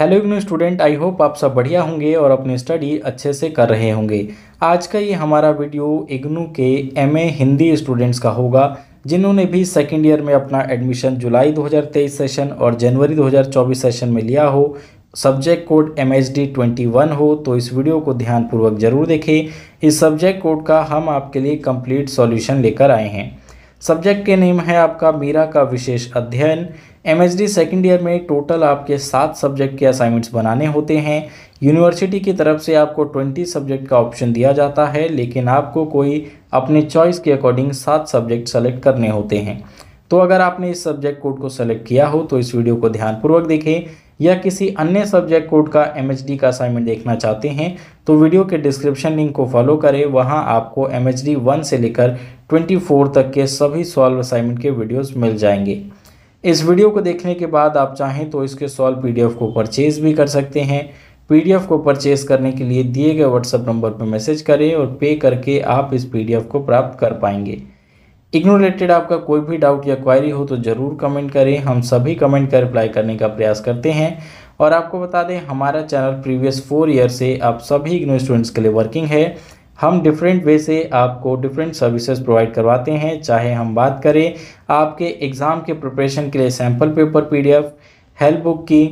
hello IGNOU student I hope आप सब बढ़िया होंगे और अपनी स्टडी अच्छे से कर रहे होंगे आज का ये हमारा वीडियो इग्नू के एमए हिंदी स्टूडेंट्स का होगा जिन्होंने भी सेकेंड ईयर में अपना एडमिशन जुलाई 2023 सेशन और जनवरी 2024 सेशन में लिया हो subject code M H D twenty one हो तो इस वीडियो को ध्यानपूर्वक जरूर देखें इस सब्जेक्ट कोड का हम आपके लिए कम्प्लीट सॉल्यूशन लेकर आए हैं सब्जेक्ट के नेम है आपका मीरा का विशेष अध्ययन M H D second year में टोटल आपके सात सब्जेक्ट के असाइनमेंट्स बनाने होते हैं यूनिवर्सिटी की तरफ से आपको ट्वेंटी सब्जेक्ट का ऑप्शन दिया जाता है लेकिन आपको कोई अपने चॉइस के अकॉर्डिंग सात सब्जेक्ट सेलेक्ट करने होते हैं तो अगर आपने इस सब्जेक्ट कोड को सेलेक्ट किया हो तो इस वीडियो को ध्यानपूर्वक देखें या किसी अन्य सब्जेक्ट कोड का एम का असाइनमेंट देखना चाहते हैं तो वीडियो के डिस्क्रिप्शन लिंक को फॉलो करें वहाँ आपको एम एच वन से लेकर ट्वेंटी फोर तक के सभी सॉल्व असाइनमेंट के वीडियोज़ मिल जाएंगे इस वीडियो को देखने के बाद आप चाहें तो इसके सॉल्व पीडीएफ को परचेज़ भी कर सकते हैं पीडीएफ को परचेज़ करने के लिए दिए गए व्हाट्सएप नंबर पर मैसेज करें और पे करके आप इस पीडीएफ को प्राप्त कर पाएंगे इग्नो रिलेटेड आपका कोई भी डाउट या क्वायरी हो तो ज़रूर कमेंट करें हम सभी कमेंट का रिप्लाई करने का प्रयास करते हैं और आपको बता दें हमारा चैनल प्रीवियस फोर ईयर से आप सभी इग्नो स्टूडेंट्स के लिए वर्किंग है हम डिफरेंट वे से आपको डिफरेंट सर्विसेज प्रोवाइड करवाते हैं चाहे हम बात करें आपके एग्ज़ाम के प्रिपरेशन के लिए sample paper PDF help book की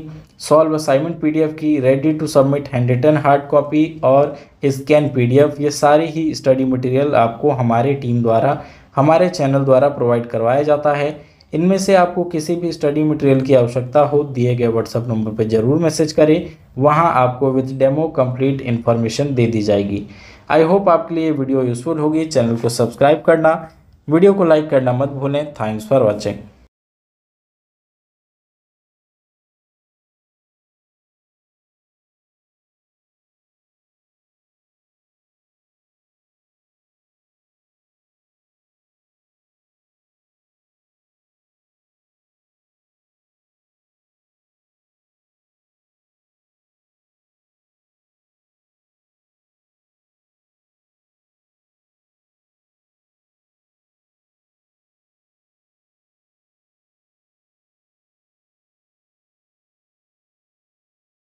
सॉल्व असाइनमेंट पीडीएफ की ready to submit handwritten hard copy और स्कैन पीडीएफ ये सारे ही स्टडी मटेरियल आपको हमारे टीम द्वारा हमारे चैनल द्वारा प्रोवाइड करवाया जाता है इनमें से आपको किसी भी स्टडी मटेरियल की आवश्यकता हो दिए गए व्हाट्सएप नंबर पर ज़रूर मैसेज करें वहाँ आपको विद डेमो कंप्लीट इन्फॉर्मेशन दे दी जाएगी आई होप आपके लिए वीडियो यूज़फुल होगी चैनल को सब्सक्राइब करना वीडियो को लाइक करना मत भूलें थैंक्स फॉर वॉचिंग